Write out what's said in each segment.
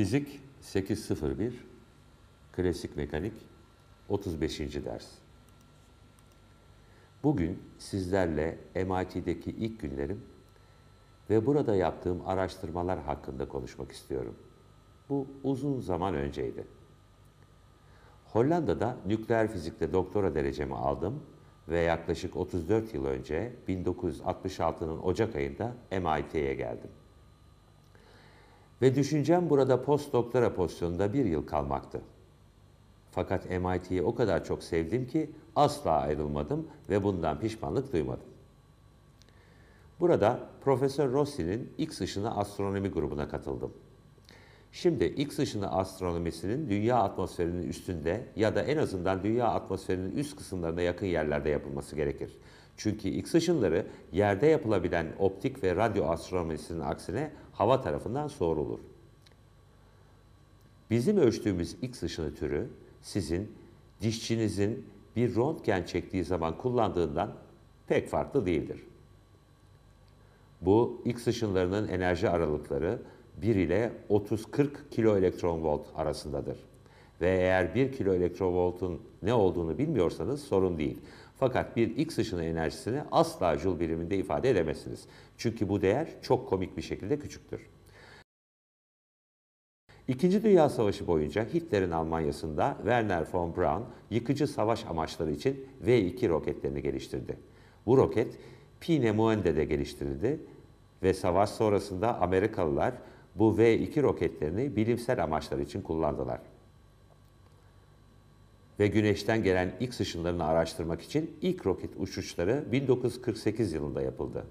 Fizik 801, klasik mekanik 35. ders. Bugün sizlerle MIT'deki ilk günlerim ve burada yaptığım araştırmalar hakkında konuşmak istiyorum. Bu uzun zaman önceydi. Hollanda'da nükleer fizikte doktora derecemi aldım ve yaklaşık 34 yıl önce 1966'nın Ocak ayında MIT'ye geldim ve düşüncem burada post doktora pozisyonunda bir yıl kalmaktı. Fakat MIT'yi o kadar çok sevdim ki asla ayrılmadım ve bundan pişmanlık duymadım. Burada Profesör Rossi'nin X ışını astronomi grubuna katıldım. Şimdi X ışını astronomisinin dünya atmosferinin üstünde ya da en azından dünya atmosferinin üst kısımlarına yakın yerlerde yapılması gerekir. Çünkü X ışınları yerde yapılabilen optik ve radyo astronomisinin aksine hava tarafından soğurulur. Bizim ölçtüğümüz X ışını türü sizin dişçinizin bir röntgen çektiği zaman kullandığından pek farklı değildir. Bu X ışınlarının enerji aralıkları 1 ile 30-40 kilo elektron volt arasındadır. Ve eğer 1 kilo elektron voltun ne olduğunu bilmiyorsanız sorun değil. Fakat bir X ışını enerjisini asla joule biriminde ifade edemezsiniz. Çünkü bu değer çok komik bir şekilde küçüktür. İkinci Dünya Savaşı boyunca Hitler'in Almanya'sında Werner von Braun yıkıcı savaş amaçları için V2 roketlerini geliştirdi. Bu roket Peenemünde'de geliştirildi ve savaş sonrasında Amerikalılar bu V2 roketlerini bilimsel amaçlar için kullandılar ve güneşten gelen X ışınlarını araştırmak için ilk roket uçuşları 1948 yılında yapıldı.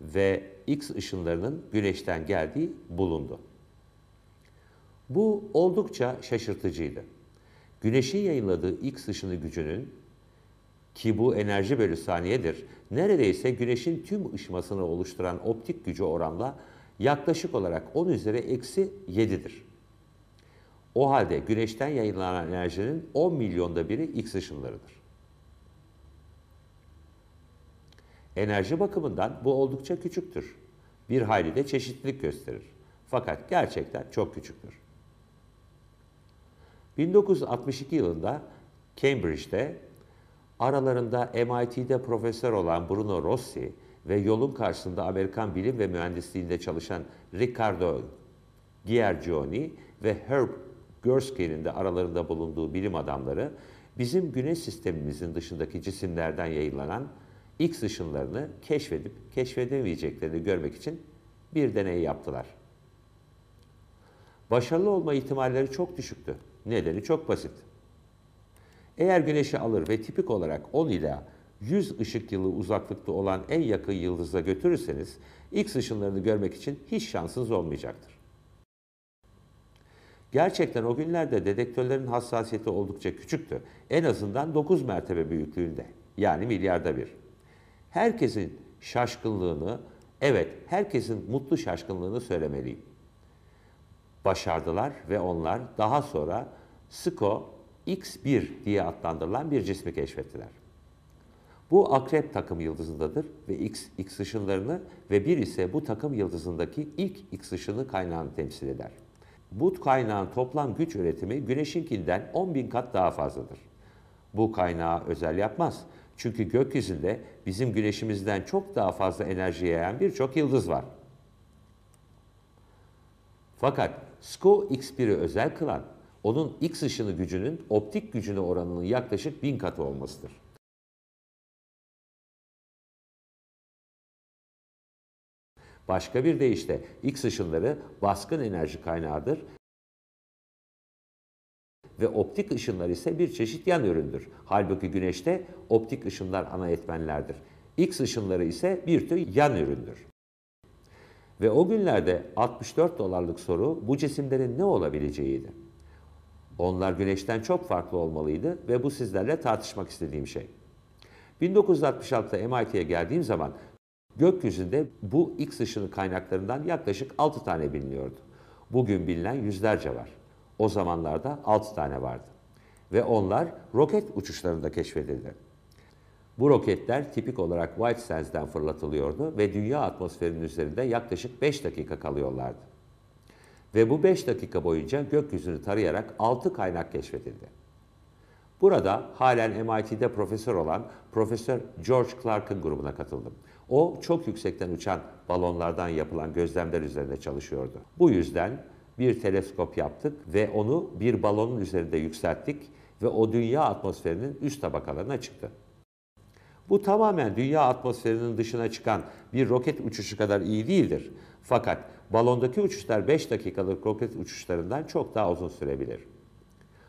Ve X ışınlarının güneşten geldiği bulundu. Bu oldukça şaşırtıcıydı. Güneşin yayınladığı X ışını gücünün ki bu enerji bölü saniyedir, neredeyse güneşin tüm ışımasını oluşturan optik gücü oranla yaklaşık olarak 10 üzeri eksi 7'dir. O halde güneşten yayınlanan enerjinin 10 milyonda biri X ışınlarıdır. Enerji bakımından bu oldukça küçüktür. Bir hayli de çeşitlilik gösterir. Fakat gerçekten çok küçüktür. 1962 yılında Cambridge'de aralarında MIT'de profesör olan Bruno Rossi ve yolun karşısında Amerikan bilim ve mühendisliğinde çalışan Ricardo Giorgioni ve Herb Görskel'in de aralarında bulunduğu bilim adamları bizim güneş sistemimizin dışındaki cisimlerden yayınlanan X ışınlarını keşfedip keşfedemeyeceklerini görmek için bir deney yaptılar. Başarılı olma ihtimalleri çok düşüktü. Nedeni çok basit. Eğer güneşi alır ve tipik olarak 10 ila 100 ışık yılı uzaklıkta olan en yakın yıldıza götürürseniz X ışınlarını görmek için hiç şansınız olmayacaktır. Gerçekten o günlerde dedektörlerin hassasiyeti oldukça küçüktü. En azından 9 mertebe büyüklüğünde. Yani milyarda bir. Herkesin şaşkınlığını, evet herkesin mutlu şaşkınlığını söylemeliyim. Başardılar ve onlar daha sonra SCO X1 diye adlandırılan bir cismi keşfettiler. Bu akrep takım yıldızındadır ve X, X ışınlarını ve bir ise bu takım yıldızındaki ilk X ışını kaynağını temsil eder.'' bu kaynağın toplam güç üretimi güneşinkinden 10 bin kat daha fazladır. Bu kaynağı özel yapmaz. Çünkü gökyüzünde bizim güneşimizden çok daha fazla enerji yayan birçok yıldız var. Fakat SCO X1'i özel kılan onun X ışını gücünün optik gücüne oranının yaklaşık 1000 katı olmasıdır. Başka bir deyişle X ışınları baskın enerji kaynağıdır ve optik ışınlar ise bir çeşit yan üründür. Halbuki güneşte optik ışınlar ana etmenlerdir. X ışınları ise bir tür yan üründür. Ve o günlerde 64 dolarlık soru bu cisimlerin ne olabileceğiydi. Onlar güneşten çok farklı olmalıydı ve bu sizlerle tartışmak istediğim şey. 1966'da MIT'ye geldiğim zaman Gökyüzünde bu X ışını kaynaklarından yaklaşık 6 tane biliniyordu. Bugün bilinen yüzlerce var. O zamanlarda 6 tane vardı. Ve onlar roket uçuşlarında keşfedildi. Bu roketler tipik olarak White Sands'den fırlatılıyordu ve dünya atmosferinin üzerinde yaklaşık 5 dakika kalıyorlardı. Ve bu 5 dakika boyunca gökyüzünü tarayarak 6 kaynak keşfedildi. Burada halen MIT'de profesör olan Profesör George Clark'ın grubuna katıldım. O çok yüksekten uçan balonlardan yapılan gözlemler üzerinde çalışıyordu. Bu yüzden bir teleskop yaptık ve onu bir balonun üzerinde yükselttik ve o dünya atmosferinin üst tabakalarına çıktı. Bu tamamen dünya atmosferinin dışına çıkan bir roket uçuşu kadar iyi değildir. Fakat balondaki uçuşlar 5 dakikalık roket uçuşlarından çok daha uzun sürebilir.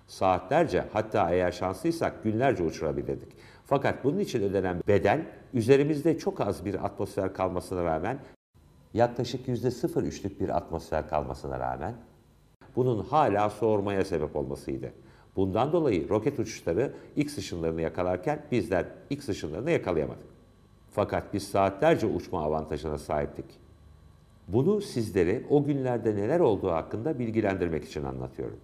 Saatlerce hatta eğer şanslıysak günlerce uçurabilirdik. Fakat bunun için ödenen bedel üzerimizde çok az bir atmosfer kalmasına rağmen, yaklaşık %03'lük bir atmosfer kalmasına rağmen, bunun hala soğurmaya sebep olmasıydı. Bundan dolayı roket uçuşları X ışınlarını yakalarken bizler X ışınlarını yakalayamadık. Fakat biz saatlerce uçma avantajına sahiptik. Bunu sizlere o günlerde neler olduğu hakkında bilgilendirmek için anlatıyorum.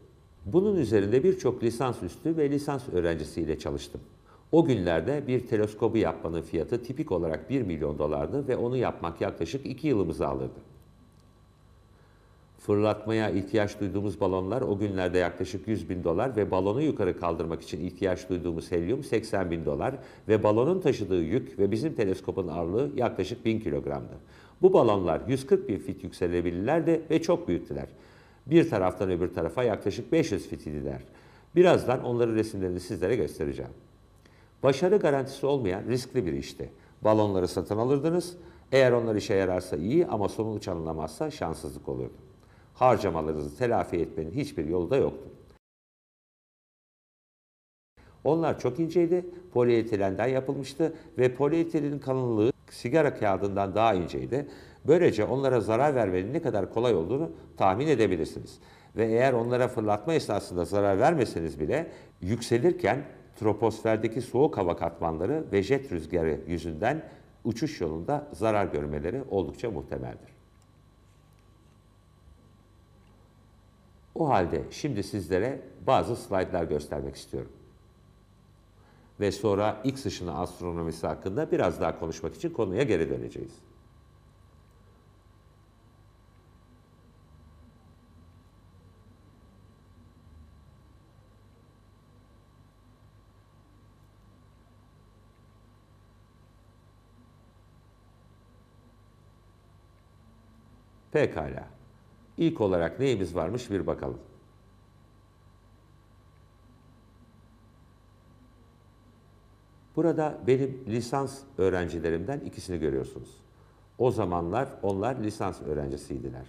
Bunun üzerinde birçok lisansüstü ve lisans öğrencisiyle çalıştım. O günlerde bir teleskobu yapmanın fiyatı tipik olarak 1 milyon dolardı ve onu yapmak yaklaşık 2 yılımızı alırdı. Fırlatmaya ihtiyaç duyduğumuz balonlar o günlerde yaklaşık 100 bin dolar ve balonu yukarı kaldırmak için ihtiyaç duyduğumuz helyum 80 bin dolar ve balonun taşıdığı yük ve bizim teleskopun ağırlığı yaklaşık 1000 kilogramdı. Bu balonlar 140 bin fit yükselebilirlerdi ve çok büyüktüler. Bir taraftan öbür tarafa yaklaşık 500 fit idiler. Birazdan onların resimlerini sizlere göstereceğim. Başarı garantisi olmayan riskli bir işti. Balonları satın alırdınız. Eğer onlar işe yararsa iyi ama sonuç alınamazsa şanssızlık olurdu. Harcamalarınızı telafi etmenin hiçbir yolu da yoktu. Onlar çok inceydi, polietilenden yapılmıştı ve polietilenin kalınlığı sigara kağıdından daha inceydi. Böylece onlara zarar vermenin ne kadar kolay olduğunu tahmin edebilirsiniz. Ve eğer onlara fırlatma esnasında zarar vermeseniz bile yükselirken troposferdeki soğuk hava katmanları ve jet rüzgarı yüzünden uçuş yolunda zarar görmeleri oldukça muhtemeldir. O halde şimdi sizlere bazı slaytlar göstermek istiyorum. Ve sonra X ışını astronomisi hakkında biraz daha konuşmak için konuya geri döneceğiz. Pekala. İlk olarak neyimiz varmış bir bakalım. Burada benim lisans öğrencilerimden ikisini görüyorsunuz. O zamanlar onlar lisans öğrencisiydiler.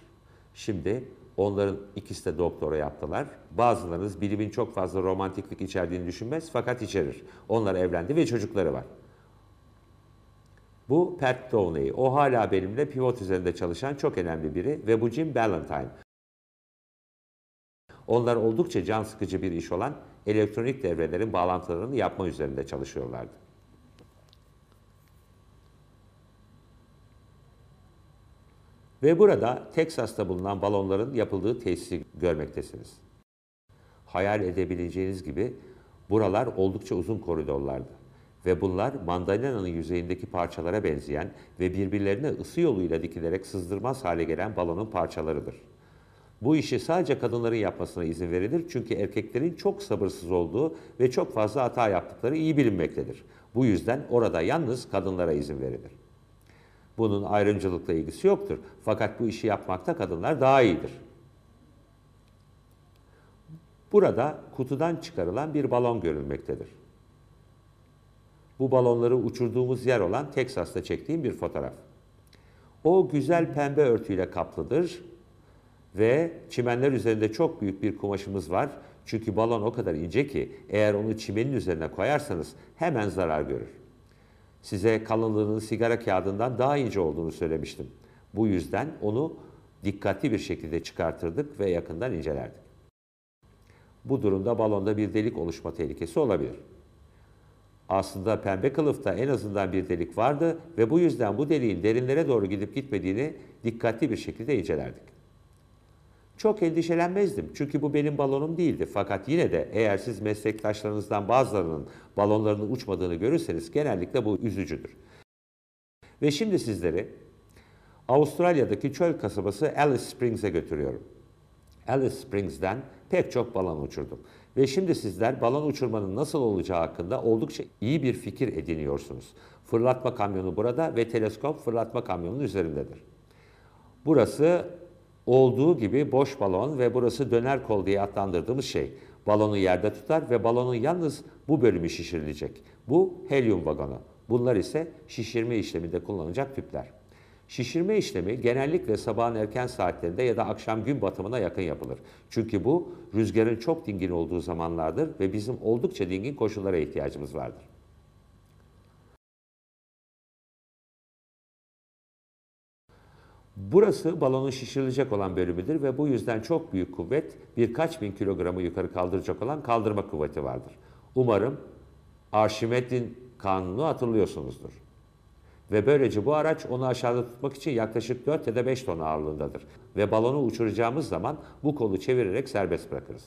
Şimdi onların ikisi de doktora yaptılar. Bazılarınız bilimin çok fazla romantiklik içerdiğini düşünmez fakat içerir. Onlar evlendi ve çocukları var. Bu Pat Downey. O hala benimle pivot üzerinde çalışan çok önemli biri ve bu Jim Ballantyne. Onlar oldukça can sıkıcı bir iş olan elektronik devrelerin bağlantılarını yapma üzerinde çalışıyorlardı. Ve burada Teksas'ta bulunan balonların yapıldığı tesisi görmektesiniz. Hayal edebileceğiniz gibi buralar oldukça uzun koridorlardı ve bunlar mandalina'nın yüzeyindeki parçalara benzeyen ve birbirlerine ısı yoluyla dikilerek sızdırmaz hale gelen balonun parçalarıdır. Bu işi sadece kadınların yapmasına izin verilir çünkü erkeklerin çok sabırsız olduğu ve çok fazla hata yaptıkları iyi bilinmektedir. Bu yüzden orada yalnız kadınlara izin verilir. Bunun ayrımcılıkla ilgisi yoktur fakat bu işi yapmakta kadınlar daha iyidir. Burada kutudan çıkarılan bir balon görülmektedir bu balonları uçurduğumuz yer olan Teksas'ta çektiğim bir fotoğraf. O güzel pembe örtüyle kaplıdır ve çimenler üzerinde çok büyük bir kumaşımız var. Çünkü balon o kadar ince ki eğer onu çimenin üzerine koyarsanız hemen zarar görür. Size kalınlığının sigara kağıdından daha ince olduğunu söylemiştim. Bu yüzden onu dikkatli bir şekilde çıkartırdık ve yakından incelerdik. Bu durumda balonda bir delik oluşma tehlikesi olabilir. Aslında pembe kılıfta en azından bir delik vardı ve bu yüzden bu deliğin derinlere doğru gidip gitmediğini dikkatli bir şekilde incelerdik. Çok endişelenmezdim çünkü bu benim balonum değildi fakat yine de eğer siz meslektaşlarınızdan bazılarının balonlarının uçmadığını görürseniz genellikle bu üzücüdür. Ve şimdi sizleri Avustralya'daki çöl kasabası Alice Springs'e götürüyorum. Alice Springs'den pek çok balon uçurdum ve şimdi sizler balon uçurmanın nasıl olacağı hakkında oldukça iyi bir fikir ediniyorsunuz. Fırlatma kamyonu burada ve teleskop fırlatma kamyonunun üzerindedir. Burası olduğu gibi boş balon ve burası döner kol diye adlandırdığımız şey. Balonu yerde tutar ve balonun yalnız bu bölümü şişirilecek. Bu helyum vagonu. Bunlar ise şişirme işleminde kullanılacak tüpler. Şişirme işlemi genellikle sabahın erken saatlerinde ya da akşam gün batımına yakın yapılır. Çünkü bu rüzgarın çok dingin olduğu zamanlardır ve bizim oldukça dingin koşullara ihtiyacımız vardır. Burası balonun şişirilecek olan bölümüdür ve bu yüzden çok büyük kuvvet birkaç bin kilogramı yukarı kaldıracak olan kaldırma kuvveti vardır. Umarım Arşimed'in kanunu hatırlıyorsunuzdur. Ve böylece bu araç onu aşağıda tutmak için yaklaşık 4 ya da 5 ton ağırlığındadır. Ve balonu uçuracağımız zaman bu kolu çevirerek serbest bırakırız.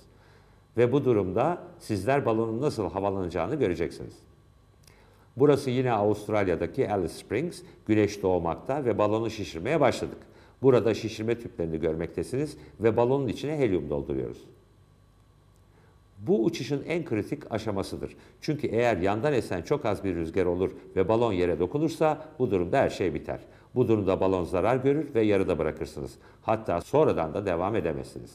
Ve bu durumda sizler balonun nasıl havalanacağını göreceksiniz. Burası yine Avustralya'daki Alice Springs, güneş doğmakta ve balonu şişirmeye başladık. Burada şişirme tüplerini görmektesiniz ve balonun içine helyum dolduruyoruz. Bu uçuşun en kritik aşamasıdır. Çünkü eğer yandan esen çok az bir rüzgar olur ve balon yere dokunursa bu durumda her şey biter. Bu durumda balon zarar görür ve yarıda bırakırsınız. Hatta sonradan da devam edemezsiniz.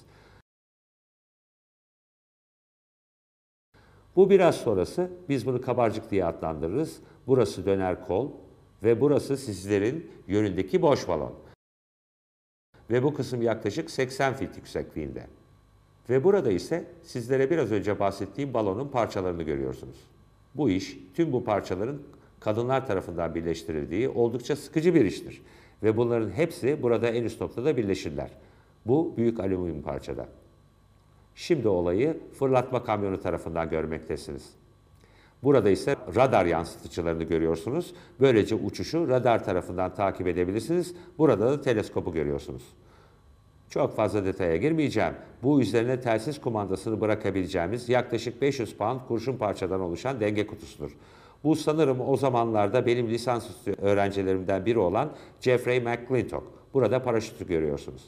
Bu biraz sonrası, biz bunu kabarcık diye adlandırırız. Burası döner kol ve burası sizlerin yönündeki boş balon. Ve bu kısım yaklaşık 80 fit yüksekliğinde. Ve burada ise sizlere biraz önce bahsettiğim balonun parçalarını görüyorsunuz. Bu iş tüm bu parçaların kadınlar tarafından birleştirildiği oldukça sıkıcı bir iştir. Ve bunların hepsi burada en üst noktada birleşirler. Bu büyük alüminyum parçada. Şimdi olayı fırlatma kamyonu tarafından görmektesiniz. Burada ise radar yansıtıcılarını görüyorsunuz. Böylece uçuşu radar tarafından takip edebilirsiniz. Burada da teleskopu görüyorsunuz. Çok fazla detaya girmeyeceğim. Bu üzerine telsiz kumandasını bırakabileceğimiz yaklaşık 500 pound kurşun parçadan oluşan denge kutusudur. Bu sanırım o zamanlarda benim lisansüstü öğrencilerimden biri olan Jeffrey McClintock. Burada paraşütü görüyorsunuz.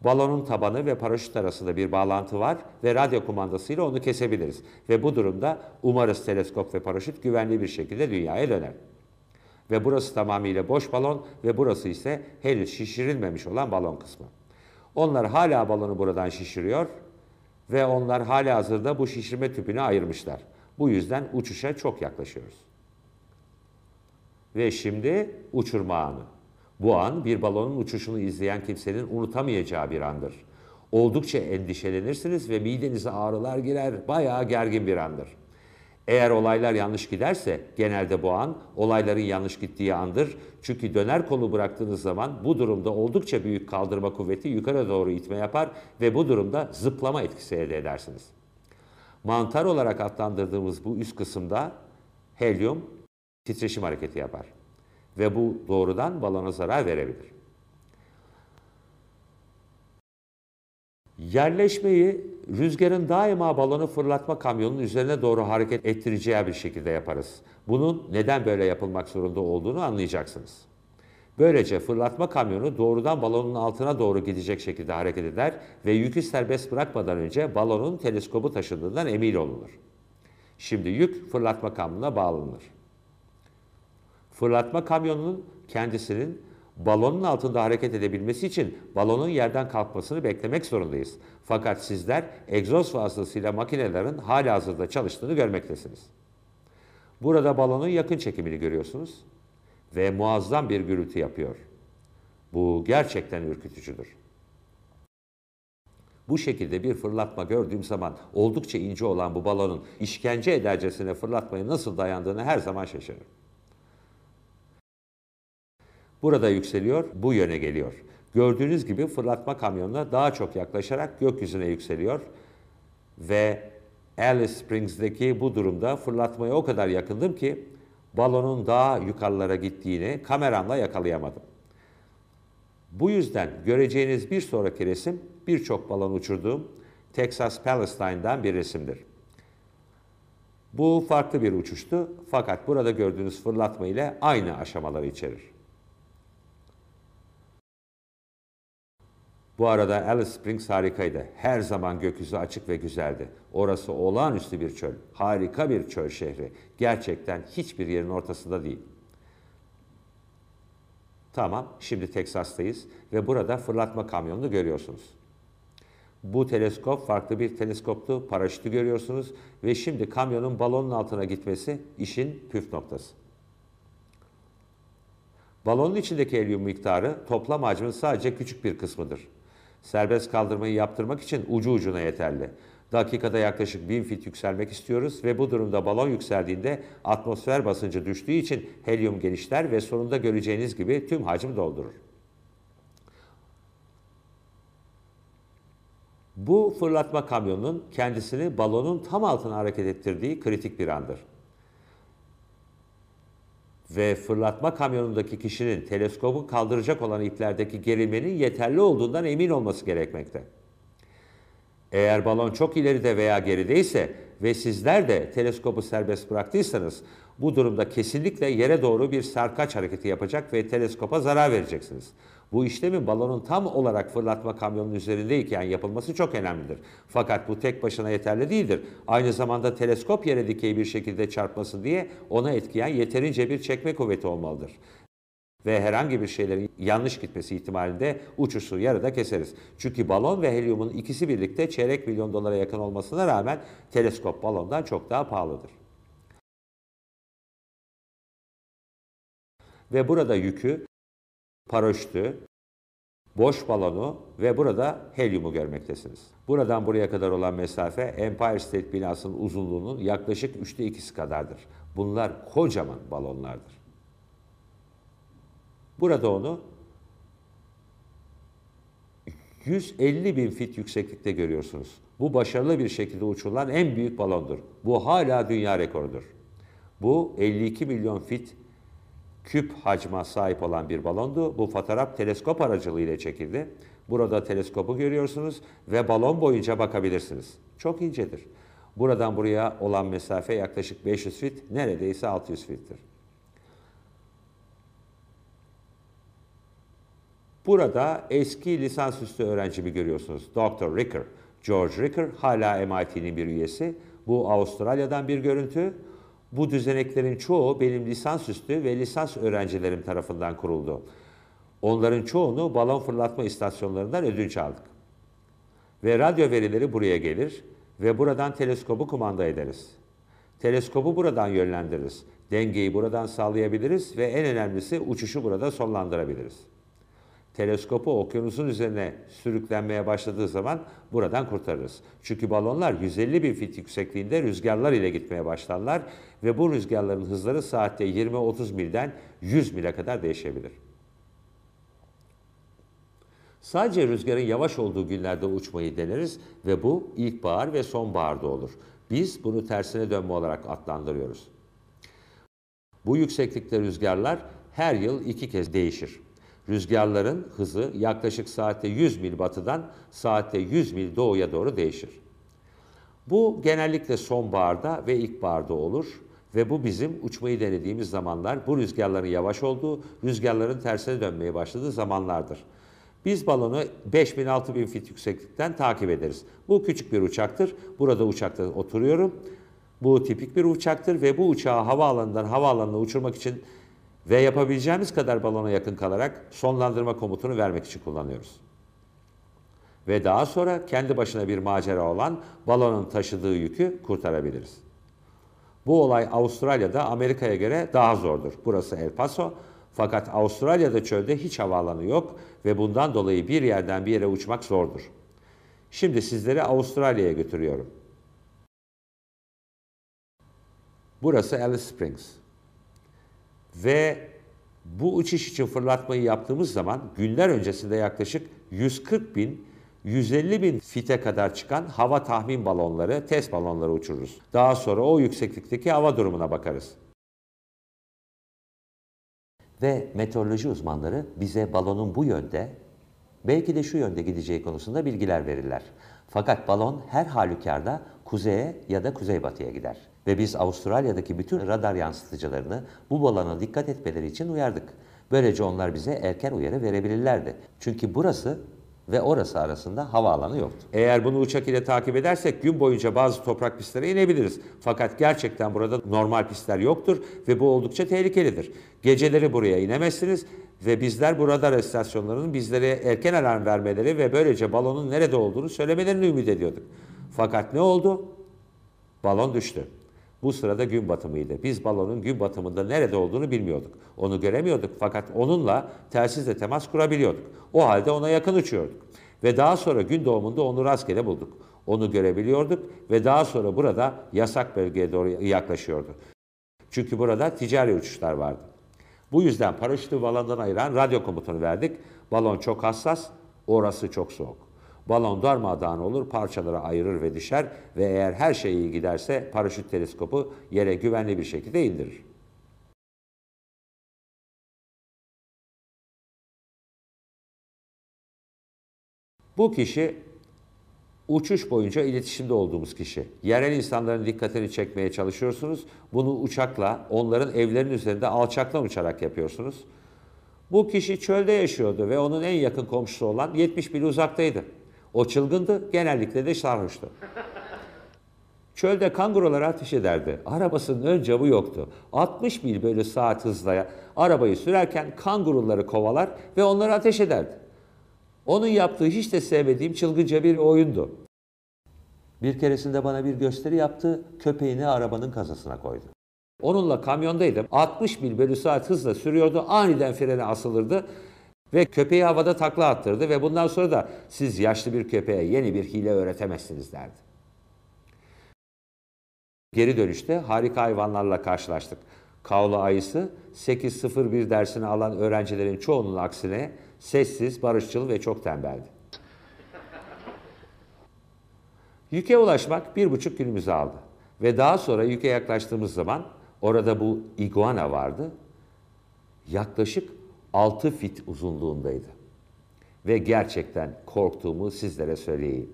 Balonun tabanı ve paraşüt arasında bir bağlantı var ve radyo kumandasıyla onu kesebiliriz. Ve bu durumda umarız teleskop ve paraşüt güvenli bir şekilde dünyaya döner. Ve burası tamamıyla boş balon ve burası ise henüz şişirilmemiş olan balon kısmı. Onlar hala balonu buradan şişiriyor ve onlar hala hazırda bu şişirme tüpünü ayırmışlar. Bu yüzden uçuşa çok yaklaşıyoruz. Ve şimdi uçurma anı. Bu an bir balonun uçuşunu izleyen kimsenin unutamayacağı bir andır. Oldukça endişelenirsiniz ve midenize ağrılar girer, bayağı gergin bir andır. Eğer olaylar yanlış giderse genelde bu an olayların yanlış gittiği andır. Çünkü döner kolu bıraktığınız zaman bu durumda oldukça büyük kaldırma kuvveti yukarı doğru itme yapar ve bu durumda zıplama etkisi elde edersiniz. Mantar olarak adlandırdığımız bu üst kısımda helyum titreşim hareketi yapar ve bu doğrudan balona zarar verebilir. Yerleşmeyi rüzgarın daima balonu fırlatma kamyonun üzerine doğru hareket ettireceği bir şekilde yaparız. Bunun neden böyle yapılmak zorunda olduğunu anlayacaksınız. Böylece fırlatma kamyonu doğrudan balonun altına doğru gidecek şekilde hareket eder ve yükü serbest bırakmadan önce balonun teleskobu taşıdığından emin olunur. Şimdi yük fırlatma kamyonuna bağlanır. Fırlatma kamyonunun kendisinin balonun altında hareket edebilmesi için balonun yerden kalkmasını beklemek zorundayız. Fakat sizler egzoz vasıtasıyla makinelerin hala hazırda çalıştığını görmektesiniz. Burada balonun yakın çekimini görüyorsunuz ve muazzam bir gürültü yapıyor. Bu gerçekten ürkütücüdür. Bu şekilde bir fırlatma gördüğüm zaman oldukça ince olan bu balonun işkence edercesine fırlatmayı nasıl dayandığını her zaman şaşırırım burada yükseliyor, bu yöne geliyor. Gördüğünüz gibi fırlatma kamyonuna daha çok yaklaşarak gökyüzüne yükseliyor ve Alice Springs'deki bu durumda fırlatmaya o kadar yakındım ki balonun daha yukarılara gittiğini kameramla yakalayamadım. Bu yüzden göreceğiniz bir sonraki resim birçok balon uçurduğum Texas Palestine'dan bir resimdir. Bu farklı bir uçuştu fakat burada gördüğünüz fırlatma ile aynı aşamaları içerir. Bu arada Alice Springs harikaydı. Her zaman gökyüzü açık ve güzeldi. Orası olağanüstü bir çöl. Harika bir çöl şehri. Gerçekten hiçbir yerin ortasında değil. Tamam, şimdi Teksas'tayız ve burada fırlatma kamyonunu görüyorsunuz. Bu teleskop farklı bir teleskoptu. Paraşütü görüyorsunuz ve şimdi kamyonun balonun altına gitmesi işin püf noktası. Balonun içindeki helyum miktarı toplam hacmin sadece küçük bir kısmıdır. Serbest kaldırmayı yaptırmak için ucu ucuna yeterli. Dakikada yaklaşık 1000 fit yükselmek istiyoruz ve bu durumda balon yükseldiğinde atmosfer basıncı düştüğü için helyum genişler ve sonunda göreceğiniz gibi tüm hacim doldurur. Bu fırlatma kamyonunun kendisini balonun tam altına hareket ettirdiği kritik bir andır ve fırlatma kamyonundaki kişinin teleskobu kaldıracak olan iplerdeki gerilmenin yeterli olduğundan emin olması gerekmekte. Eğer balon çok ileride veya gerideyse ve sizler de teleskobu serbest bıraktıysanız bu durumda kesinlikle yere doğru bir sarkaç hareketi yapacak ve teleskopa zarar vereceksiniz.'' Bu işlemi balonun tam olarak fırlatma kamyonunun üzerindeyken yapılması çok önemlidir. Fakat bu tek başına yeterli değildir. Aynı zamanda teleskop yere dikey bir şekilde çarpması diye ona etkiyen yeterince bir çekme kuvveti olmalıdır ve herhangi bir şeylerin yanlış gitmesi ihtimalinde uçuşu yarıda keseriz. Çünkü balon ve helyumun ikisi birlikte çeyrek milyon dolara yakın olmasına rağmen teleskop balondan çok daha pahalıdır. Ve burada yükü paraşütü, boş balonu ve burada helyumu görmektesiniz. Buradan buraya kadar olan mesafe Empire State binasının uzunluğunun yaklaşık üçte ikisi kadardır. Bunlar kocaman balonlardır. Burada onu 150 bin fit yükseklikte görüyorsunuz. Bu başarılı bir şekilde uçurulan en büyük balondur. Bu hala dünya rekorudur. Bu 52 milyon fit küp hacma sahip olan bir balondu. Bu fotoğraf teleskop aracılığıyla çekildi. Burada teleskopu görüyorsunuz ve balon boyunca bakabilirsiniz. Çok incedir. Buradan buraya olan mesafe yaklaşık 500 fit, neredeyse 600 fittir. Burada eski lisansüstü öğrencimi görüyorsunuz. Dr. Ricker, George Ricker hala MIT'nin bir üyesi. Bu Avustralya'dan bir görüntü. Bu düzeneklerin çoğu benim lisansüstü ve lisans öğrencilerim tarafından kuruldu. Onların çoğunu balon fırlatma istasyonlarından ödünç aldık. Ve radyo verileri buraya gelir ve buradan teleskobu kumanda ederiz. Teleskobu buradan yönlendiririz. Dengeyi buradan sağlayabiliriz ve en önemlisi uçuşu burada sonlandırabiliriz.'' teleskopu okyanusun üzerine sürüklenmeye başladığı zaman buradan kurtarırız. Çünkü balonlar 150 bin fit yüksekliğinde rüzgarlar ile gitmeye başlarlar ve bu rüzgarların hızları saatte 20-30 milden 100 mile kadar değişebilir. Sadece rüzgarın yavaş olduğu günlerde uçmayı deneriz ve bu ilkbahar ve sonbaharda olur. Biz bunu tersine dönme olarak adlandırıyoruz. Bu yükseklikte rüzgarlar her yıl iki kez değişir. Rüzgarların hızı yaklaşık saatte 100 mil batıdan saatte 100 mil doğuya doğru değişir. Bu genellikle sonbaharda ve ilkbaharda olur ve bu bizim uçmayı denediğimiz zamanlar bu rüzgarların yavaş olduğu, rüzgarların tersine dönmeye başladığı zamanlardır. Biz balonu 5000-6000 fit yükseklikten takip ederiz. Bu küçük bir uçaktır. Burada uçakta oturuyorum. Bu tipik bir uçaktır ve bu uçağı havaalanından havaalanına uçurmak için ve yapabileceğimiz kadar balona yakın kalarak sonlandırma komutunu vermek için kullanıyoruz. Ve daha sonra kendi başına bir macera olan balonun taşıdığı yükü kurtarabiliriz. Bu olay Avustralya'da Amerika'ya göre daha zordur. Burası El Paso fakat Avustralya'da çölde hiç havaalanı yok ve bundan dolayı bir yerden bir yere uçmak zordur. Şimdi sizleri Avustralya'ya götürüyorum. Burası Alice Springs. Ve bu uçuş için fırlatmayı yaptığımız zaman günler öncesinde yaklaşık 140 bin 150 bin fite kadar çıkan hava tahmin balonları, test balonları uçururuz. Daha sonra o yükseklikteki hava durumuna bakarız. Ve meteoroloji uzmanları bize balonun bu yönde, belki de şu yönde gideceği konusunda bilgiler verirler. Fakat balon her halükarda kuzeye ya da kuzeybatıya gider. Ve biz Avustralya'daki bütün radar yansıtıcılarını bu balona dikkat etmeleri için uyardık. Böylece onlar bize erken uyarı verebilirlerdi. Çünkü burası ve orası arasında havaalanı yoktu. Eğer bunu uçak ile takip edersek gün boyunca bazı toprak pistlere inebiliriz. Fakat gerçekten burada normal pistler yoktur ve bu oldukça tehlikelidir. Geceleri buraya inemezsiniz ve bizler bu radar istasyonlarının bizlere erken alarm vermeleri ve böylece balonun nerede olduğunu söylemelerini ümit ediyorduk. Fakat ne oldu? Balon düştü. Bu sırada gün batımıydı. Biz balonun gün batımında nerede olduğunu bilmiyorduk. Onu göremiyorduk fakat onunla telsizle temas kurabiliyorduk. O halde ona yakın uçuyorduk. Ve daha sonra gün doğumunda onu rastgele bulduk. Onu görebiliyorduk ve daha sonra burada yasak bölgeye doğru yaklaşıyordu. Çünkü burada ticari uçuşlar vardı. Bu yüzden paraşütü balondan ayıran radyo komutunu verdik. Balon çok hassas, orası çok soğuk. Balon darmadağın olur, parçalara ayırır ve düşer ve eğer her şey iyi giderse paraşüt teleskopu yere güvenli bir şekilde indirir. Bu kişi uçuş boyunca iletişimde olduğumuz kişi. Yerel insanların dikkatini çekmeye çalışıyorsunuz. Bunu uçakla, onların evlerinin üzerinde alçaktan uçarak yapıyorsunuz. Bu kişi çölde yaşıyordu ve onun en yakın komşusu olan 70 mil uzaktaydı. O çılgındı, genellikle de sarhoştu. Çölde kangurulara ateş ederdi. Arabasının ön camı yoktu. 60 mil bölü saat hızla arabayı sürerken kanguruları kovalar ve onları ateş ederdi. Onun yaptığı hiç de sevmediğim çılgınca bir oyundu. Bir keresinde bana bir gösteri yaptı, köpeğini arabanın kazasına koydu. Onunla kamyondaydım. 60 mil bölü saat hızla sürüyordu. Aniden frene asılırdı. Ve köpeği havada takla attırdı ve bundan sonra da siz yaşlı bir köpeğe yeni bir hile öğretemezsiniz derdi. Geri dönüşte harika hayvanlarla karşılaştık. Kavla ayısı 8.01 dersini alan öğrencilerin çoğunun aksine sessiz, barışçıl ve çok tembeldi. Yüke ulaşmak bir buçuk günümüzü aldı. Ve daha sonra yüke yaklaştığımız zaman orada bu iguana vardı. Yaklaşık 6 fit uzunluğundaydı. Ve gerçekten korktuğumu sizlere söyleyeyim.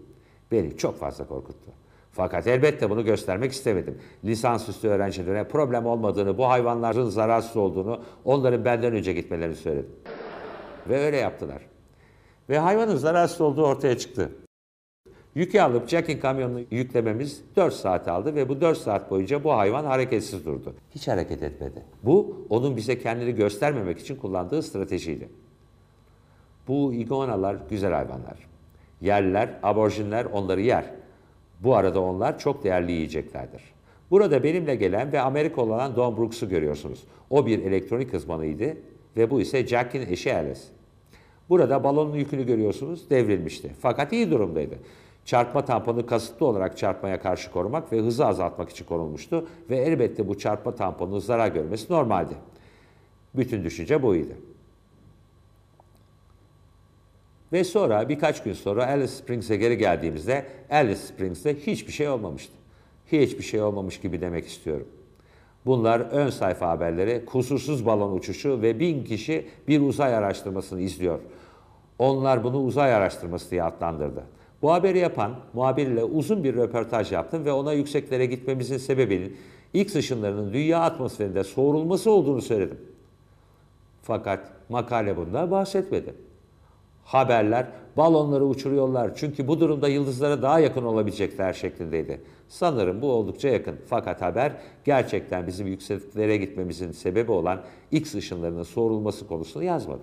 Beni çok fazla korkuttu. Fakat elbette bunu göstermek istemedim. Lisansüstü öğrencilere problem olmadığını, bu hayvanların zararsız olduğunu, onların benden önce gitmelerini söyledim. Ve öyle yaptılar. Ve hayvanın zararsız olduğu ortaya çıktı. Yükü alıp Jack'in kamyonunu yüklememiz 4 saat aldı ve bu 4 saat boyunca bu hayvan hareketsiz durdu. Hiç hareket etmedi. Bu onun bize kendini göstermemek için kullandığı stratejiydi. Bu iguanalar güzel hayvanlar. Yerler, aborjinler onları yer. Bu arada onlar çok değerli yiyeceklerdir. Burada benimle gelen ve Amerika olan Don Brooks'u görüyorsunuz. O bir elektronik uzmanıydı ve bu ise Jack'in eşi Alice. Burada balonun yükünü görüyorsunuz devrilmişti. Fakat iyi durumdaydı çarpma tamponu kasıtlı olarak çarpmaya karşı korumak ve hızı azaltmak için konulmuştu ve elbette bu çarpma tamponunun zarar görmesi normaldi. Bütün düşünce buydu. Ve sonra birkaç gün sonra Alice Springs'e geri geldiğimizde Alice Springs'te hiçbir şey olmamıştı. Hiçbir şey olmamış gibi demek istiyorum. Bunlar ön sayfa haberleri, kusursuz balon uçuşu ve bin kişi bir uzay araştırmasını izliyor. Onlar bunu uzay araştırması diye adlandırdı. Bu haberi yapan muhabirle uzun bir röportaj yaptım ve ona yükseklere gitmemizin sebebinin X ışınlarının dünya atmosferinde soğurulması olduğunu söyledim. Fakat makale bundan bahsetmedi. Haberler balonları uçuruyorlar çünkü bu durumda yıldızlara daha yakın olabilecekler şeklindeydi. Sanırım bu oldukça yakın. Fakat haber gerçekten bizim yükseklere gitmemizin sebebi olan X ışınlarının soğurulması konusunu yazmadı.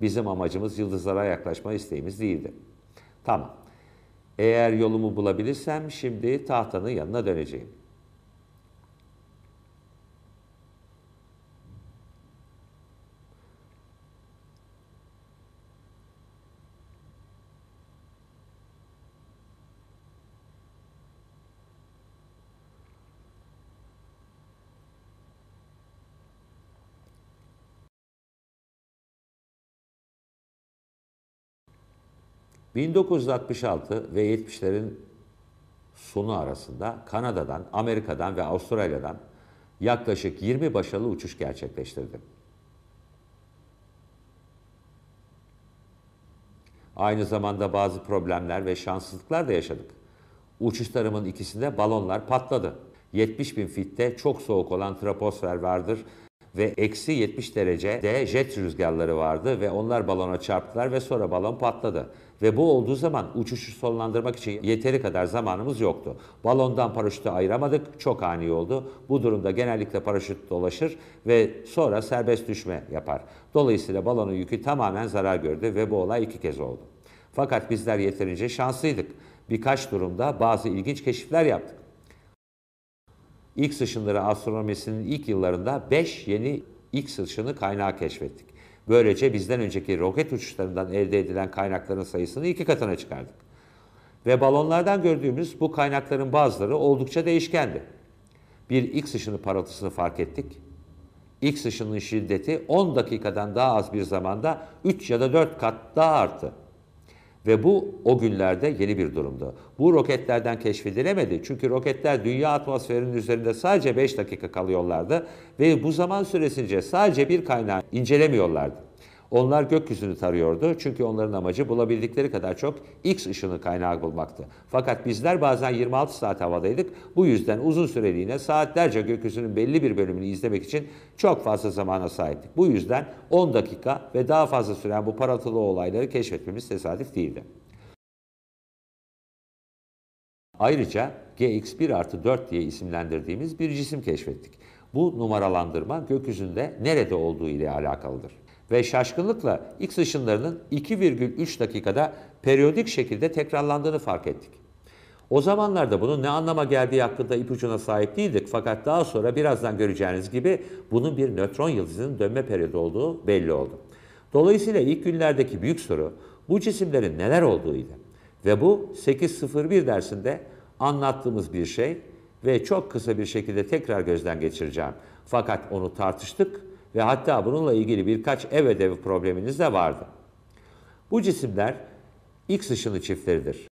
Bizim amacımız yıldızlara yaklaşma isteğimiz değildi. Tamam. Eğer yolumu bulabilirsem şimdi tahtanın yanına döneceğim. 1966 ve 70'lerin sonu arasında Kanada'dan, Amerika'dan ve Avustralya'dan yaklaşık 20 başarılı uçuş gerçekleştirdi. Aynı zamanda bazı problemler ve şanssızlıklar da yaşadık. Uçuşlarımın ikisinde balonlar patladı. 70 bin fitte çok soğuk olan troposfer vardır ve eksi 70 derecede jet rüzgarları vardı ve onlar balona çarptılar ve sonra balon patladı. Ve bu olduğu zaman uçuşu sonlandırmak için yeteri kadar zamanımız yoktu. Balondan paraşütü ayıramadık, çok ani oldu. Bu durumda genellikle paraşüt dolaşır ve sonra serbest düşme yapar. Dolayısıyla balonun yükü tamamen zarar gördü ve bu olay iki kez oldu. Fakat bizler yeterince şanslıydık. Birkaç durumda bazı ilginç keşifler yaptık. X ışınları astronomisinin ilk yıllarında 5 yeni X ışını kaynağı keşfettik. Böylece bizden önceki roket uçuşlarından elde edilen kaynakların sayısını iki katına çıkardık. Ve balonlardan gördüğümüz bu kaynakların bazıları oldukça değişkendi. Bir X ışını parıltısını fark ettik. X ışının şiddeti 10 dakikadan daha az bir zamanda 3 ya da 4 kat daha arttı. Ve bu o günlerde yeni bir durumdu. Bu roketlerden keşfedilemedi. Çünkü roketler dünya atmosferinin üzerinde sadece 5 dakika kalıyorlardı ve bu zaman süresince sadece bir kaynağı incelemiyorlardı. Onlar gökyüzünü tarıyordu çünkü onların amacı bulabildikleri kadar çok X ışını kaynağı bulmaktı. Fakat bizler bazen 26 saat havadaydık. Bu yüzden uzun süreliğine saatlerce gökyüzünün belli bir bölümünü izlemek için çok fazla zamana sahiptik. Bu yüzden 10 dakika ve daha fazla süren bu parıltılı olayları keşfetmemiz tesadüf değildi. Ayrıca GX1 artı 4 diye isimlendirdiğimiz bir cisim keşfettik. Bu numaralandırma gökyüzünde nerede olduğu ile alakalıdır ve şaşkınlıkla X ışınlarının 2,3 dakikada periyodik şekilde tekrarlandığını fark ettik. O zamanlarda bunun ne anlama geldiği hakkında ipucuna sahip değildik fakat daha sonra birazdan göreceğiniz gibi bunun bir nötron yıldızının dönme periyodu olduğu belli oldu. Dolayısıyla ilk günlerdeki büyük soru bu cisimlerin neler olduğuydu. Ve bu 8.01 dersinde anlattığımız bir şey ve çok kısa bir şekilde tekrar gözden geçireceğim. Fakat onu tartıştık ve hatta bununla ilgili birkaç ev ödevi probleminiz de vardı. Bu cisimler X ışını çiftleridir.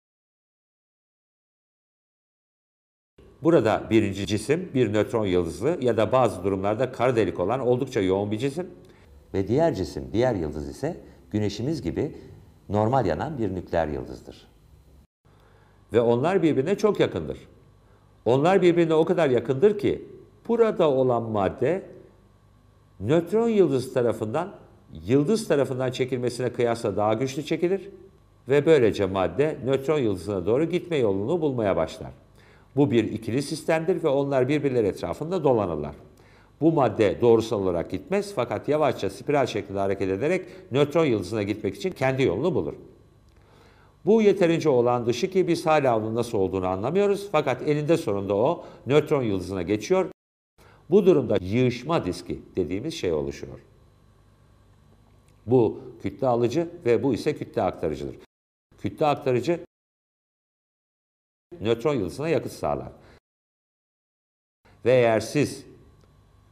Burada birinci cisim bir nötron yıldızı ya da bazı durumlarda kara delik olan oldukça yoğun bir cisim ve diğer cisim, diğer yıldız ise güneşimiz gibi normal yanan bir nükleer yıldızdır. Ve onlar birbirine çok yakındır. Onlar birbirine o kadar yakındır ki burada olan madde nötron yıldız tarafından yıldız tarafından çekilmesine kıyasla daha güçlü çekilir ve böylece madde nötron yıldızına doğru gitme yolunu bulmaya başlar. Bu bir ikili sistemdir ve onlar birbirleri etrafında dolanırlar. Bu madde doğrusal olarak gitmez fakat yavaşça spiral şeklinde hareket ederek nötron yıldızına gitmek için kendi yolunu bulur. Bu yeterince olan dışı ki biz hala onun nasıl olduğunu anlamıyoruz fakat elinde sonunda o nötron yıldızına geçiyor bu durumda yığışma diski dediğimiz şey oluşuyor. Bu kütle alıcı ve bu ise kütle aktarıcıdır. Kütle aktarıcı nötron yıldızına yakıt sağlar. Ve eğer siz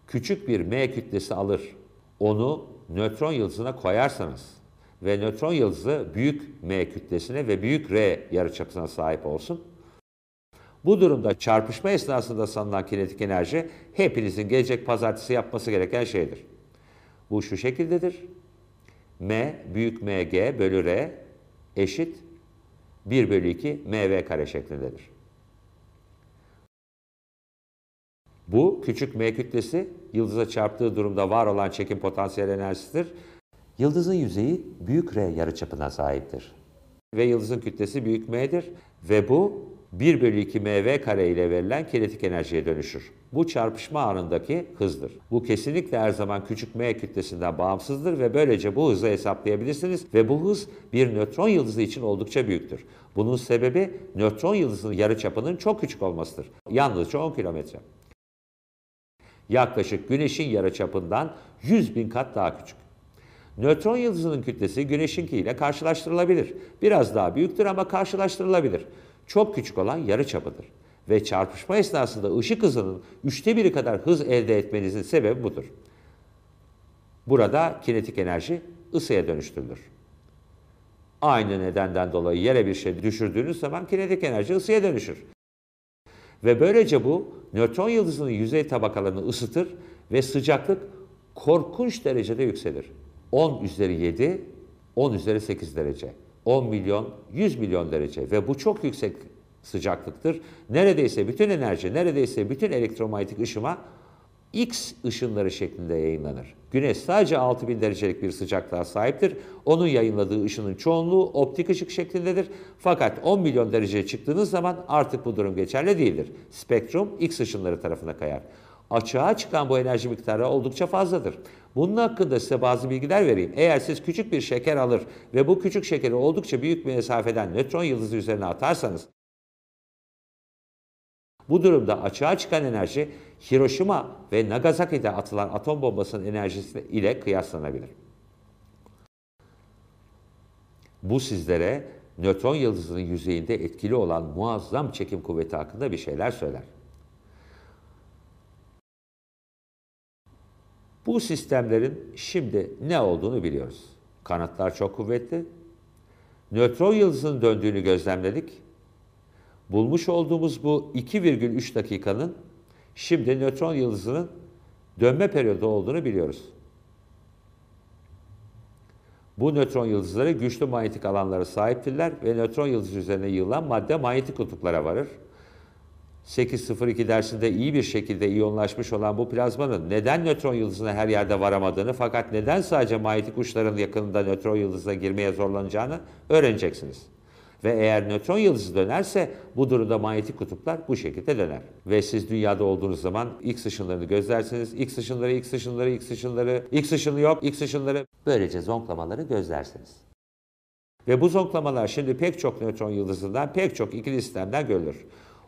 küçük bir M kütlesi alır, onu nötron yıldızına koyarsanız ve nötron yıldızı büyük M kütlesine ve büyük R yarıçapına sahip olsun, bu durumda çarpışma esnasında salınan kinetik enerji hepinizin gelecek pazartesi yapması gereken şeydir. Bu şu şekildedir. M büyük MG bölü R eşit 1 bölü 2 MV kare şeklindedir. Bu küçük M kütlesi yıldıza çarptığı durumda var olan çekim potansiyel enerjisidir. Yıldızın yüzeyi büyük R yarıçapına sahiptir. Ve yıldızın kütlesi büyük M'dir ve bu 1 bölü 2 mv kare ile verilen kinetik enerjiye dönüşür. Bu çarpışma anındaki hızdır. Bu kesinlikle her zaman küçük m kütlesinden bağımsızdır ve böylece bu hızı hesaplayabilirsiniz ve bu hız bir nötron yıldızı için oldukça büyüktür. Bunun sebebi nötron yıldızının yarıçapının çok küçük olmasıdır. Yalnızca 10 kilometre. Yaklaşık güneşin yarıçapından 100 bin kat daha küçük. Nötron yıldızının kütlesi güneşinkiyle karşılaştırılabilir. Biraz daha büyüktür ama karşılaştırılabilir çok küçük olan yarı çapıdır. Ve çarpışma esnasında ışık hızının üçte biri kadar hız elde etmenizin sebebi budur. Burada kinetik enerji ısıya dönüştürülür. Aynı nedenden dolayı yere bir şey düşürdüğünüz zaman kinetik enerji ısıya dönüşür. Ve böylece bu nötron yıldızının yüzey tabakalarını ısıtır ve sıcaklık korkunç derecede yükselir. 10 üzeri 7, 10 üzeri 8 derece. 10 milyon, 100 milyon derece ve bu çok yüksek sıcaklıktır. Neredeyse bütün enerji, neredeyse bütün elektromanyetik ışıma X ışınları şeklinde yayınlanır. Güneş sadece 6000 derecelik bir sıcaklığa sahiptir. Onun yayınladığı ışının çoğunluğu optik ışık şeklindedir. Fakat 10 milyon dereceye çıktığınız zaman artık bu durum geçerli değildir. Spektrum X ışınları tarafına kayar. Açığa çıkan bu enerji miktarı oldukça fazladır. Bunun hakkında size bazı bilgiler vereyim. Eğer siz küçük bir şeker alır ve bu küçük şekeri oldukça büyük bir mesafeden nötron yıldızı üzerine atarsanız bu durumda açığa çıkan enerji Hiroşima ve Nagasaki'de atılan atom bombasının enerjisi ile kıyaslanabilir. Bu sizlere nötron yıldızının yüzeyinde etkili olan muazzam çekim kuvveti hakkında bir şeyler söyler. Bu sistemlerin şimdi ne olduğunu biliyoruz. Kanatlar çok kuvvetli. Nötron yıldızının döndüğünü gözlemledik. Bulmuş olduğumuz bu 2,3 dakikanın şimdi nötron yıldızının dönme periyodu olduğunu biliyoruz. Bu nötron yıldızları güçlü manyetik alanlara sahiptirler ve nötron yıldızı üzerine yığılan madde manyetik kutuplara varır. 8.02 dersinde iyi bir şekilde iyonlaşmış olan bu plazmanın neden nötron yıldızına her yerde varamadığını fakat neden sadece manyetik uçların yakınında nötron yıldızına girmeye zorlanacağını öğreneceksiniz. Ve eğer nötron yıldızı dönerse bu durumda manyetik kutuplar bu şekilde döner. Ve siz dünyada olduğunuz zaman X ışınlarını gözlersiniz. X ışınları, X ışınları, X ışınları, X ışını yok, X ışınları. Böylece zonklamaları gözlersiniz. Ve bu zonklamalar şimdi pek çok nötron yıldızından, pek çok ikili sistemden görülür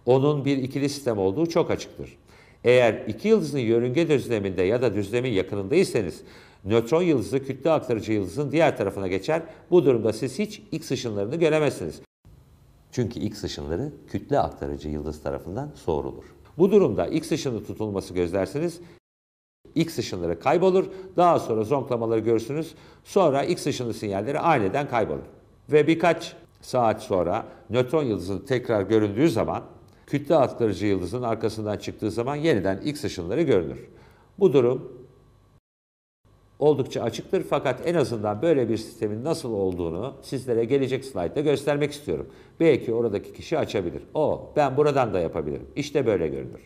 onun bir ikili sistem olduğu çok açıktır. Eğer iki yıldızın yörünge düzleminde ya da düzlemin yakınındaysanız nötron yıldızı kütle aktarıcı yıldızın diğer tarafına geçer. Bu durumda siz hiç X ışınlarını göremezsiniz. Çünkü X ışınları kütle aktarıcı yıldız tarafından soğurulur. Bu durumda X ışını tutulması gözlerseniz X ışınları kaybolur. Daha sonra zonklamaları görürsünüz. Sonra X ışını sinyalleri aniden kaybolur. Ve birkaç saat sonra nötron yıldızı tekrar görüldüğü zaman kütle aktarıcı yıldızın arkasından çıktığı zaman yeniden X ışınları görünür. Bu durum oldukça açıktır fakat en azından böyle bir sistemin nasıl olduğunu sizlere gelecek slaytta göstermek istiyorum. Belki oradaki kişi açabilir. O ben buradan da yapabilirim. İşte böyle görünür.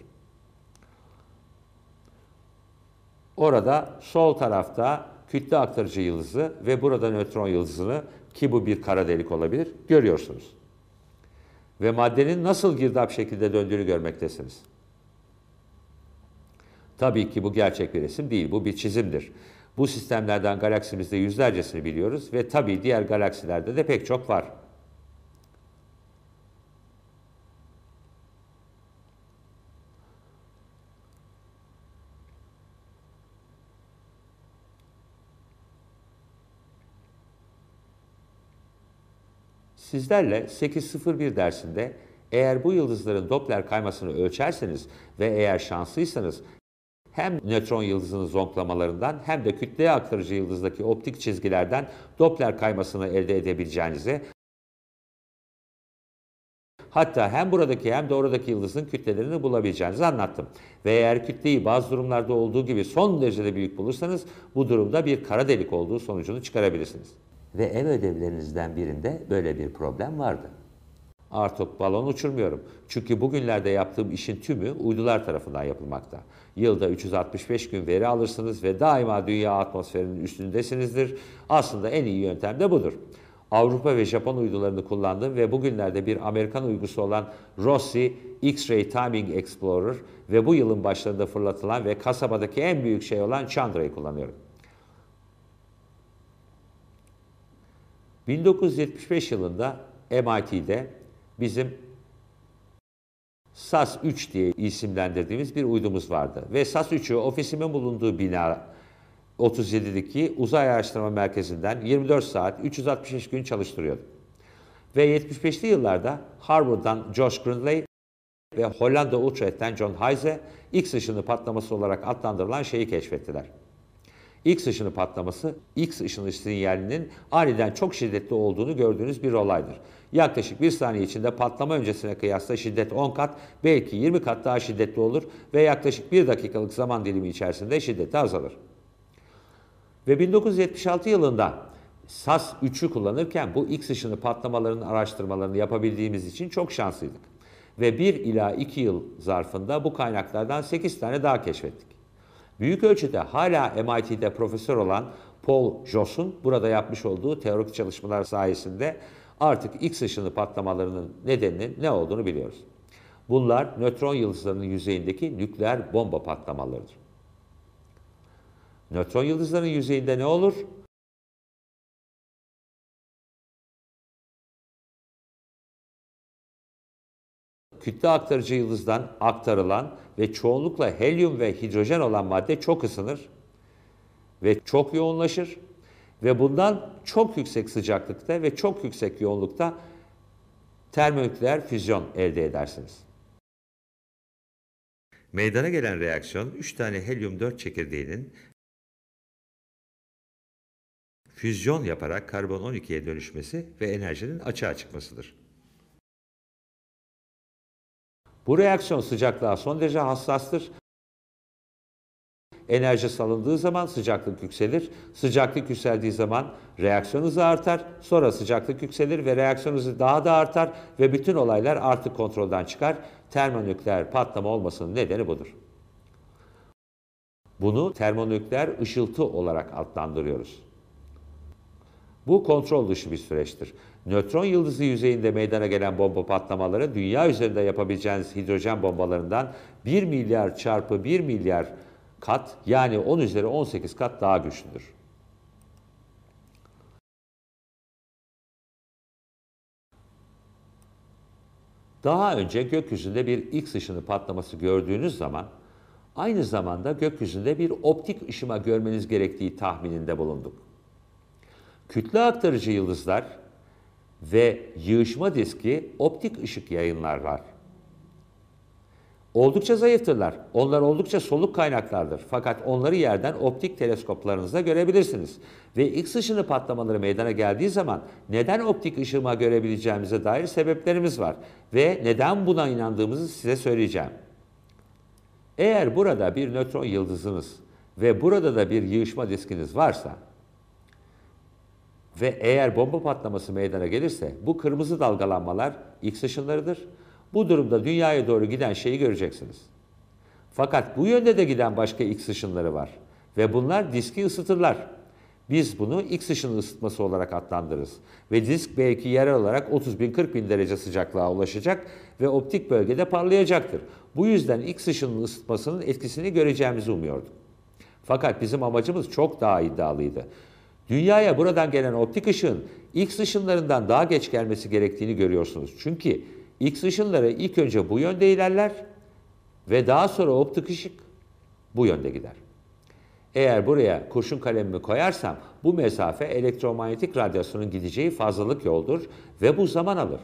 Orada sol tarafta kütle aktarıcı yıldızı ve burada nötron yıldızını ki bu bir kara delik olabilir görüyorsunuz ve maddenin nasıl girdap şekilde döndüğünü görmektesiniz. Tabii ki bu gerçek bir resim değil, bu bir çizimdir. Bu sistemlerden galaksimizde yüzlercesini biliyoruz ve tabii diğer galaksilerde de pek çok var. Sizlerle 801 dersinde eğer bu yıldızların Doppler kaymasını ölçerseniz ve eğer şanslıysanız hem nötron yıldızının zonklamalarından hem de kütleye aktarıcı yıldızdaki optik çizgilerden Doppler kaymasını elde edebileceğinizi, hatta hem buradaki hem de oradaki yıldızın kütlelerini bulabileceğinizi anlattım. Ve eğer kütleyi bazı durumlarda olduğu gibi son derecede büyük bulursanız bu durumda bir kara delik olduğu sonucunu çıkarabilirsiniz. Ve ev ödevlerinizden birinde böyle bir problem vardı. Artık balon uçurmuyorum. Çünkü bugünlerde yaptığım işin tümü uydular tarafından yapılmakta. Yılda 365 gün veri alırsınız ve daima dünya atmosferinin üstündesinizdir. Aslında en iyi yöntem de budur. Avrupa ve Japon uydularını kullandım ve bugünlerde bir Amerikan uygusu olan Rossi X-Ray Timing Explorer ve bu yılın başlarında fırlatılan ve kasabadaki en büyük şey olan Chandra'yı kullanıyorum. 1975 yılında MIT'de bizim SAS-3 diye isimlendirdiğimiz bir uydumuz vardı. Ve SAS-3'ü ofisimin bulunduğu bina 37'deki Uzay Araştırma Merkezi'nden 24 saat 365 gün çalıştırıyordum. Ve 75'li yıllarda Harvard'dan Josh Grindley ve Hollanda Utrecht'ten John Heise X ışını patlaması olarak adlandırılan şeyi keşfettiler. X ışını patlaması, X ışını sinyalinin aniden çok şiddetli olduğunu gördüğünüz bir olaydır. Yaklaşık bir saniye içinde patlama öncesine kıyasla şiddet 10 kat, belki 20 kat daha şiddetli olur ve yaklaşık 1 dakikalık zaman dilimi içerisinde şiddeti azalır. Ve 1976 yılında SAS 3'ü kullanırken bu X ışını patlamalarının araştırmalarını yapabildiğimiz için çok şanslıydık. Ve 1 ila 2 yıl zarfında bu kaynaklardan 8 tane daha keşfettik. Büyük ölçüde hala MIT'de profesör olan Paul Joss'un burada yapmış olduğu teorik çalışmalar sayesinde artık X ışını patlamalarının nedeninin ne olduğunu biliyoruz. Bunlar nötron yıldızlarının yüzeyindeki nükleer bomba patlamalarıdır. Nötron yıldızlarının yüzeyinde ne olur? kütle aktarıcı yıldızdan aktarılan ve çoğunlukla helyum ve hidrojen olan madde çok ısınır ve çok yoğunlaşır ve bundan çok yüksek sıcaklıkta ve çok yüksek yoğunlukta termonükleer füzyon elde edersiniz. Meydana gelen reaksiyon 3 tane helyum-4 çekirdeğinin füzyon yaparak karbon 12'ye dönüşmesi ve enerjinin açığa çıkmasıdır. Bu reaksiyon sıcaklığa son derece hassastır. Enerji salındığı zaman sıcaklık yükselir. Sıcaklık yükseldiği zaman reaksiyon hızı artar. Sonra sıcaklık yükselir ve reaksiyon hızı daha da artar ve bütün olaylar artık kontrolden çıkar. Termonükleer patlama olmasının nedeni budur. Bunu termonükleer ışıltı olarak adlandırıyoruz. Bu kontrol dışı bir süreçtir. Nötron yıldızı yüzeyinde meydana gelen bomba patlamaları dünya üzerinde yapabileceğiniz hidrojen bombalarından 1 milyar çarpı 1 milyar kat yani 10 üzeri 18 kat daha güçlüdür. Daha önce gökyüzünde bir X ışını patlaması gördüğünüz zaman aynı zamanda gökyüzünde bir optik ışıma görmeniz gerektiği tahmininde bulunduk. Kütle aktarıcı yıldızlar ve yığışma diski optik ışık yayınlarlar. Oldukça zayıftırlar. Onlar oldukça soluk kaynaklardır. Fakat onları yerden optik teleskoplarınızla görebilirsiniz. Ve X ışını patlamaları meydana geldiği zaman neden optik ışıma görebileceğimize dair sebeplerimiz var. Ve neden buna inandığımızı size söyleyeceğim. Eğer burada bir nötron yıldızınız ve burada da bir yığışma diskiniz varsa ve eğer bomba patlaması meydana gelirse bu kırmızı dalgalanmalar X ışınlarıdır. Bu durumda dünyaya doğru giden şeyi göreceksiniz. Fakat bu yönde de giden başka X ışınları var ve bunlar diski ısıtırlar. Biz bunu X ışını ısıtması olarak adlandırırız. Ve disk belki yerel olarak 30 bin 40 bin derece sıcaklığa ulaşacak ve optik bölgede parlayacaktır. Bu yüzden X ışının ısıtmasının etkisini göreceğimizi umuyorduk. Fakat bizim amacımız çok daha iddialıydı. Dünyaya buradan gelen optik ışığın X ışınlarından daha geç gelmesi gerektiğini görüyorsunuz. Çünkü X ışınları ilk önce bu yönde ilerler ve daha sonra optik ışık bu yönde gider. Eğer buraya kurşun kalemimi koyarsam bu mesafe elektromanyetik radyasyonun gideceği fazlalık yoldur ve bu zaman alır.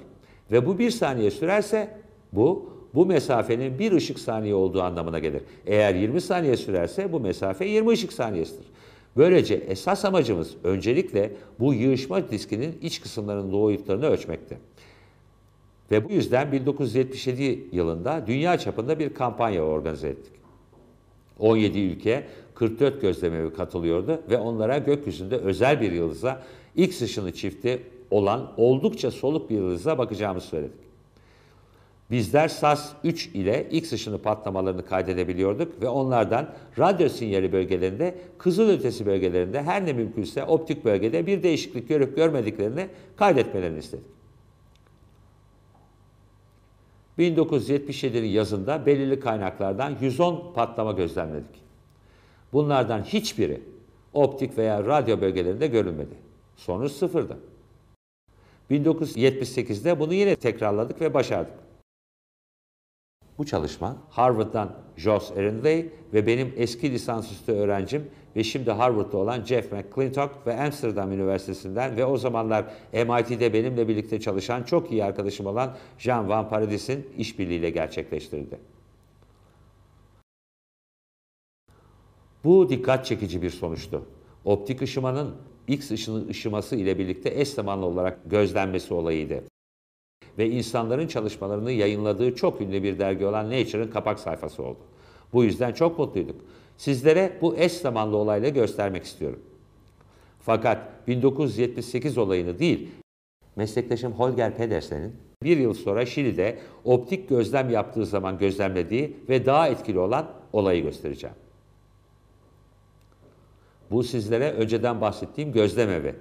Ve bu bir saniye sürerse bu, bu mesafenin bir ışık saniye olduğu anlamına gelir. Eğer 20 saniye sürerse bu mesafe 20 ışık saniyesidir. Böylece esas amacımız öncelikle bu yığışma diskinin iç kısımlarının doğu doğruluklarını ölçmekti. Ve bu yüzden 1977 yılında dünya çapında bir kampanya organize ettik. 17 ülke 44 gözlemevi katılıyordu ve onlara gökyüzünde özel bir yıldıza, X ışını çifti olan oldukça soluk bir yıldıza bakacağımızı söyledik. Bizler SAS-3 ile X ışını patlamalarını kaydedebiliyorduk ve onlardan radyo sinyali bölgelerinde, kızılötesi bölgelerinde her ne mümkünse optik bölgede bir değişiklik görüp görmediklerini kaydetmelerini istedik. 1977'nin yazında belirli kaynaklardan 110 patlama gözlemledik. Bunlardan hiçbiri optik veya radyo bölgelerinde görülmedi. Sonuç sıfırdı. 1978'de bunu yine tekrarladık ve başardık. Bu çalışma Harvard'dan Joss Ehrenwey ve benim eski lisansüstü öğrencim ve şimdi Harvard'da olan Jeff McClintock ve Amsterdam Üniversitesi'nden ve o zamanlar MIT'de benimle birlikte çalışan çok iyi arkadaşım olan Jean Van Paradis'in işbirliğiyle gerçekleştirildi. Bu dikkat çekici bir sonuçtu. Optik ışımanın X ışını ışıması ile birlikte eş zamanlı olarak gözlenmesi olayıydı ve insanların çalışmalarını yayınladığı çok ünlü bir dergi olan Nature'ın kapak sayfası oldu. Bu yüzden çok mutluyduk. Sizlere bu eş zamanlı olayla göstermek istiyorum. Fakat 1978 olayını değil, meslektaşım Holger Pedersen'in bir yıl sonra Şili'de optik gözlem yaptığı zaman gözlemlediği ve daha etkili olan olayı göstereceğim. Bu sizlere önceden bahsettiğim gözlem evi.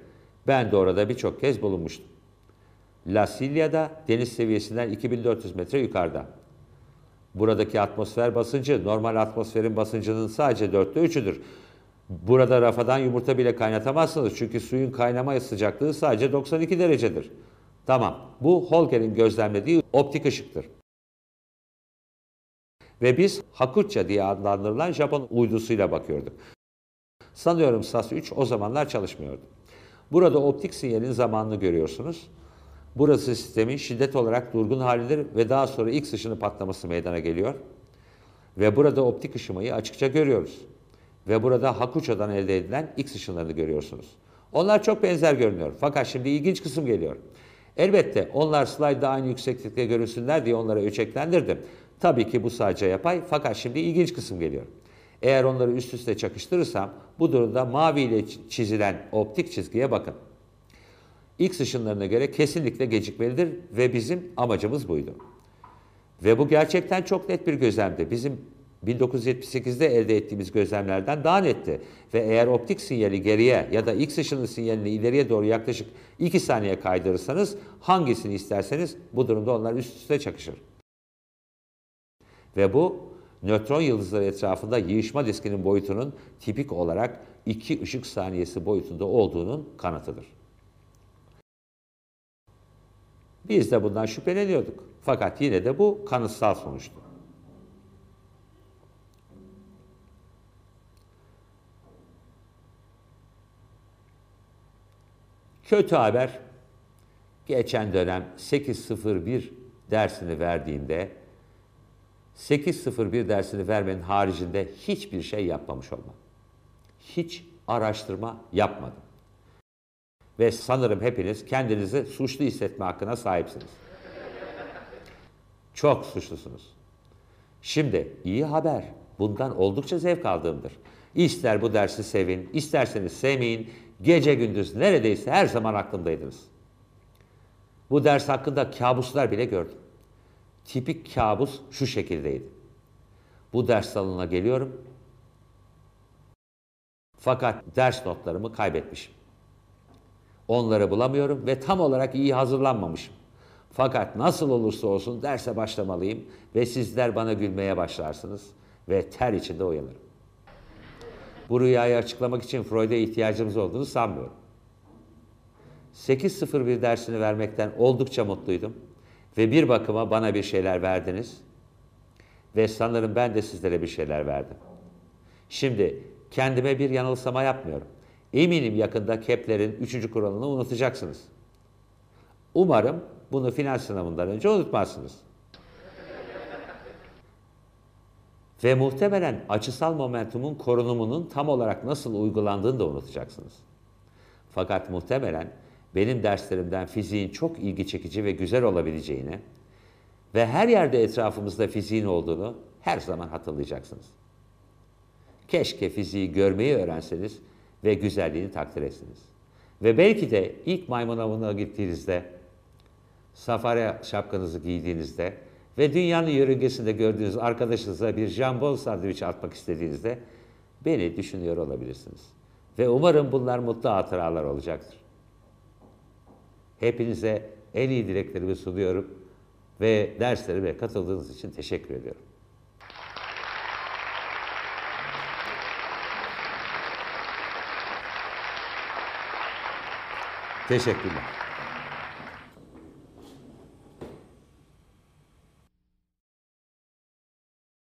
Ben de orada birçok kez bulunmuştum. La Silya'da deniz seviyesinden 2400 metre yukarıda. Buradaki atmosfer basıncı normal atmosferin basıncının sadece dörtte üçüdür. Burada rafadan yumurta bile kaynatamazsınız çünkü suyun kaynama sıcaklığı sadece 92 derecedir. Tamam, bu Holger'in gözlemlediği optik ışıktır. Ve biz Hakurça diye adlandırılan Japon uydusuyla bakıyorduk. Sanıyorum SAS-3 o zamanlar çalışmıyordu. Burada optik sinyalin zamanını görüyorsunuz. Burası sistemin şiddet olarak durgun halidir ve daha sonra X ışını patlaması meydana geliyor. Ve burada optik ışımayı açıkça görüyoruz. Ve burada Hakuça'dan elde edilen X ışınlarını görüyorsunuz. Onlar çok benzer görünüyor. Fakat şimdi ilginç kısım geliyor. Elbette onlar slide'da aynı yükseklikte görünsünler diye onlara ölçeklendirdim. Tabii ki bu sadece yapay fakat şimdi ilginç kısım geliyor. Eğer onları üst üste çakıştırırsam bu durumda mavi ile çizilen optik çizgiye bakın. X ışınlarına göre kesinlikle gecikmelidir ve bizim amacımız buydu. Ve bu gerçekten çok net bir gözlemdi. Bizim 1978'de elde ettiğimiz gözlemlerden daha netti. Ve eğer optik sinyali geriye ya da X ışının sinyalini ileriye doğru yaklaşık 2 saniye kaydırırsanız hangisini isterseniz bu durumda onlar üst üste çakışır. Ve bu nötron yıldızları etrafında yığışma diskinin boyutunun tipik olarak 2 ışık saniyesi boyutunda olduğunun kanatıdır. Biz de bundan şüpheleniyorduk. Fakat yine de bu kanıtsal sonuçtu. Kötü haber, geçen dönem 8.01 dersini verdiğinde, 8.01 dersini vermenin haricinde hiçbir şey yapmamış olmam. Hiç araştırma yapmadım. Ve sanırım hepiniz kendinizi suçlu hissetme hakkına sahipsiniz. Çok suçlusunuz. Şimdi iyi haber. Bundan oldukça zevk aldığımdır. İster bu dersi sevin, isterseniz sevmeyin. Gece gündüz neredeyse her zaman aklımdaydınız. Bu ders hakkında kabuslar bile gördüm. Tipik kabus şu şekildeydi. Bu ders salonuna geliyorum. Fakat ders notlarımı kaybetmişim. Onları bulamıyorum ve tam olarak iyi hazırlanmamışım. Fakat nasıl olursa olsun derse başlamalıyım ve sizler bana gülmeye başlarsınız ve ter içinde uyanırım. Bu rüyayı açıklamak için Freud'a ihtiyacımız olduğunu sanmıyorum. 8.01 dersini vermekten oldukça mutluydum ve bir bakıma bana bir şeyler verdiniz ve sanırım ben de sizlere bir şeyler verdim. Şimdi kendime bir yanılsama yapmıyorum. Eminim yakında Kepler'in üçüncü kuralını unutacaksınız. Umarım bunu final sınavından önce unutmazsınız. Ve muhtemelen açısal momentumun korunumunun tam olarak nasıl uygulandığını da unutacaksınız. Fakat muhtemelen benim derslerimden fiziğin çok ilgi çekici ve güzel olabileceğini ve her yerde etrafımızda fiziğin olduğunu her zaman hatırlayacaksınız. Keşke fiziği görmeyi öğrenseniz ve güzelliğini takdir etsiniz. Ve belki de ilk maymun avına gittiğinizde, safari şapkanızı giydiğinizde ve dünyanın yörüngesinde gördüğünüz arkadaşınıza bir jambon sandviç atmak istediğinizde beni düşünüyor olabilirsiniz. Ve umarım bunlar mutlu hatıralar olacaktır. Hepinize en iyi dileklerimi sunuyorum ve derslerime katıldığınız için teşekkür ediyorum. Teşekkürler.